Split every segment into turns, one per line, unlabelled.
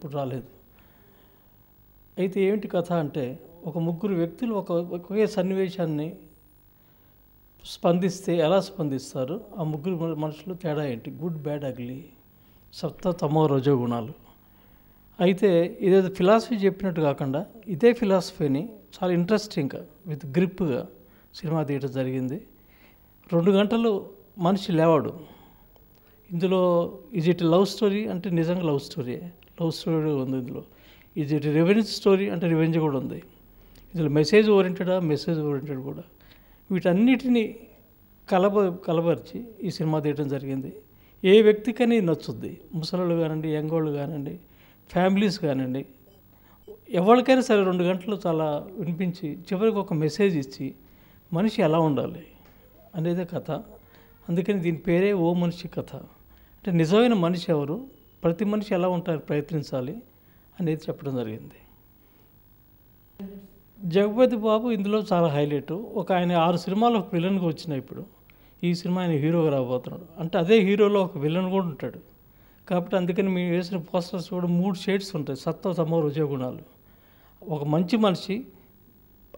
ఇప్పుడు రాలేదు అయితే ఏమిటి కథ అంటే ఒక ముగ్గురు వ్యక్తులు ఒక ఒకే సన్నివేశాన్ని స్పందిస్తే ఎలా స్పందిస్తారు ఆ ముగ్గురు మనుషులు తేడా ఏంటి గుడ్ బ్యాడ్ అగ్లీ సప్త తమో రజో గుణాలు అయితే ఇదేదో ఫిలాసఫీ చెప్పినట్టు కాకుండా ఇదే ఫిలాసఫీని చాలా ఇంట్రెస్టింగ్గా విత్ గ్రిప్గా సినిమా తీయటం జరిగింది రెండు గంటలు మనిషి లేవాడు ఇందులో ఇజ్ ఇట్ లవ్ స్టోరీ అంటే నిజంగా లవ్ స్టోరీయే లవ్ స్టోరీ ఉంది ఇందులో ఇది రెవెన్యూ స్టోరీ అంటే రివెంజ్ కూడా ఉంది ఇందులో మెసేజ్ ఓరియంటెడా మెసేజ్ ఓరియంటెడ్ కూడా వీటన్నిటిని కలబ కలబరిచి ఈ సినిమా తీయడం జరిగింది ఏ వ్యక్తికని నచ్చుద్ది ముసలోళ్ళు కానివ్వండి యంగోళ్ళు కానివ్వండి ఫ్యామిలీస్ కానివ్వండి ఎవరికైనా సరే రెండు గంటలు చాలా వినిపించి చివరికి ఒక మెసేజ్ ఇచ్చి మనిషి ఎలా ఉండాలి అనేది కథ అందుకని దీని పేరే ఓ మనిషి కథ అంటే నిజమైన మనిషి ఎవరు ప్రతి మనిషి ఎలా ఉంటారు ప్రయత్నించాలి అనేది చెప్పడం జరిగింది జగపతి బాబు ఇందులో చాలా హైలైట్ ఒక ఆయన ఆరు సినిమాలు ఒక విలన్గా వచ్చినాయి ఇప్పుడు ఈ సినిమా ఆయన హీరోగా రాబోతున్నాడు అంటే అదే హీరోలో ఒక విలన్ కూడా ఉంటాడు కాబట్టి అందుకని మేము వేసిన పోస్టర్స్ కూడా మూడు షేడ్స్ ఉంటాయి సత్వ తమో రుజగుణాలు ఒక మంచి మనిషి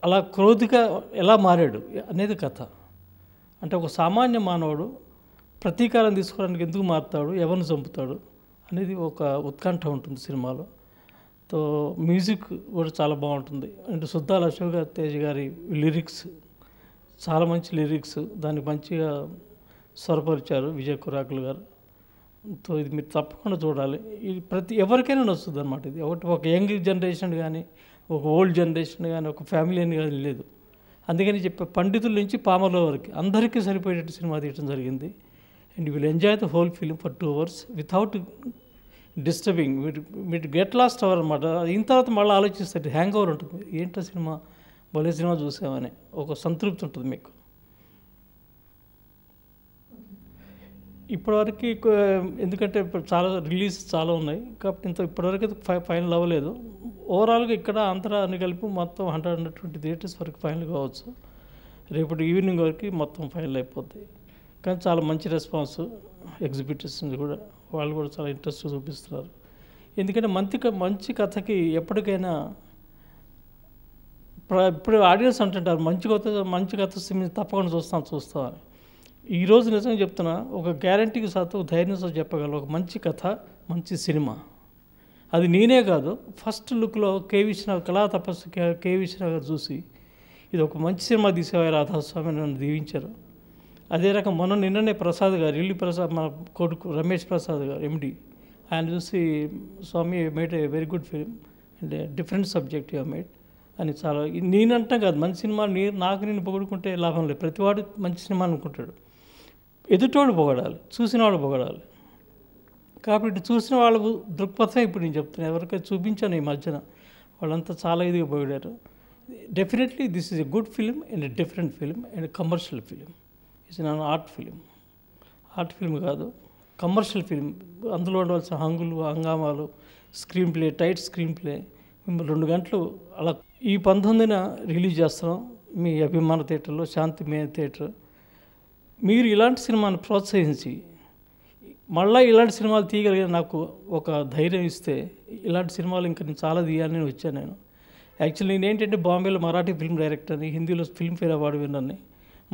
అలా క్రోధిగా ఎలా మారాడు అనేది కథ అంటే ఒక సామాన్య మానవుడు ప్రతీకారం తీసుకోవడానికి ఎందుకు మారుతాడు ఎవరిని చంపుతాడు అనేది ఒక ఉత్కంఠ ఉంటుంది సినిమాలో తో మ్యూజిక్ కూడా చాలా బాగుంటుంది అంటే సుద్దాల అశోక తేజ్ గారి లిరిక్స్ చాలా మంచి లిరిక్స్ దాన్ని మంచిగా స్వరపరిచారు విజయ్ కురాకులు గారు సో ఇది మీరు తప్పకుండా చూడాలి ఇది ప్రతి ఎవరికైనా నచ్చుతుంది అనమాట ఇది ఒకటి ఒక యంగ్ జనరేషన్ కానీ ఒక ఓల్డ్ జనరేషన్ కానీ ఒక ఫ్యామిలీ అని కానీ లేదు అందుకని చెప్పే పండితుల నుంచి పామల వరకు అందరికీ సరిపోయేటట్టు సినిమా తీయడం జరిగింది and will enjoy the whole film for two hours without disturbing వీటి వీటి గెట్ లాస్ట్ అవర్ అనమాట ఇంత తర్వాత మళ్ళీ ఆలోచిస్తారు హ్యాంగ్ ఓవర్ ఉంటుంది ఏంటో సినిమా భలే సినిమా చూసామని ఒక సంతృప్తి ఉంటుంది మీకు ఇప్పటివరకు ఎందుకంటే ఇప్పుడు చాలా రిలీజ్ చాలా ఉన్నాయి కాబట్టి ఇంత ఇప్పటివరకు అయితే ఫై ఫైనల్ అవ్వలేదు ఓవరాల్గా ఇక్కడ ఆంధ్ర అని కలిపి మొత్తం హండ్రెడ్ హండ్రెడ్ ట్వంటీ థియేటర్స్ వరకు ఫైనల్ కావచ్చు రేపటి ఈవినింగ్ వరకు మొత్తం ఫైనల్ అయిపోతాయి కానీ చాలా మంచి రెస్పాన్స్ ఎగ్జిబిటర్స్ కూడా వాళ్ళు కూడా చాలా ఇంట్రెస్ట్ చూపిస్తున్నారు ఎందుకంటే మంచి మంచి కథకి ఎప్పటికైనా ఇప్పుడు ఆడియన్స్ అంటుంటారు మంచి కథ మంచి కథ తప్పకుండా చూస్తాను చూస్తామని ఈరోజు నిజంగా చెప్తున్నా ఒక గ్యారంటీకి ధైర్యం ధైర్యంతో చెప్పగలరు ఒక మంచి కథ మంచి సినిమా అది నేనే కాదు ఫస్ట్ లుక్లో కే విశ్వనాథ్ కళా తపస్సు కే విశ్వనాథ్ గారు చూసి ఇది ఒక మంచి సినిమా తీసేవారు రాధాస్వామి నన్ను దీవించారు అదే రకం మొన్న నిన్ననే ప్రసాద్ గారు ఇల్లు ప్రసాద్ మన కొడుకు రమేష్ ప్రసాద్ గారు ఎండి ఆయన చూసి Swamy made a very good film and different subject you made అని చాలా నేనంటాం కాదు మంచి సినిమా నేను నాకు నేను పొగడుకుంటే లాభం లేదు ప్రతివాడు మంచి సినిమా అనుకుంటాడు ఎదుటోడు పొగడాలి చూసిన వాళ్ళు పొగడాలి కాబట్టి చూసిన వాళ్ళు దృక్పథం ఇప్పుడు నేను చెప్తున్నాను ఎవరికైనా చూపించాను ఈ మధ్యన వాళ్ళంతా చాలా ఇదిగా పొగిడారు definitely this is a good film and different film and commercial film it's non art film art film కాదు కమర్షియల్ ఫిలిం అందులో ఉండవలసిన హంగులు హంగామాలు screenplay tight screenplay మేము రెండు గంటలు అలా ఈ పంతొమ్మిదిన రిలీజ్ చేస్తున్నాం మీ అభిమాన థియేటర్లో శాంతి మే థియేటర్ మీరు ఇలాంటి సినిమాను ప్రోత్సహించి మళ్ళీ ఇలాంటి సినిమాలు తీయగలిగిన నాకు ఒక ధైర్యం ఇస్తే ఇలాంటి సినిమాలు ఇంకా నేను చాలా తీయాలని వచ్చాను నేను యాక్చువల్లీ నేను ఏంటంటే బాంబేలో మరాఠీ ఫిల్మ్ డైరెక్టర్ని హిందీలో ఫిల్మ్ఫేర్ అవార్డు విన్నాను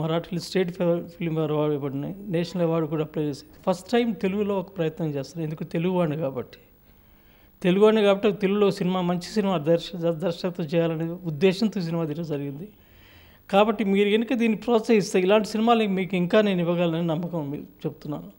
మరాఠీలు స్టేట్ ఫిల్మ్ అవార్డు ఇవ్వబడినాయి నేషనల్ అవార్డు కూడా అప్లై చేసి ఫస్ట్ టైం తెలుగులో ఒక ప్రయత్నం చేస్తారు ఎందుకు తెలుగు వాడిని కాబట్టి తెలుగు వాడిని కాబట్టి తెలుగులో సినిమా మంచి సినిమా దర్శ దర్శకత్వం చేయాలనే ఉద్దేశంతో సినిమా తీయడం జరిగింది కాబట్టి మీరు కనుక దీన్ని ప్రోత్సహిస్తే ఇలాంటి సినిమాలు మీకు ఇంకా నేను ఇవ్వగలనని నమ్మకం చెప్తున్నాను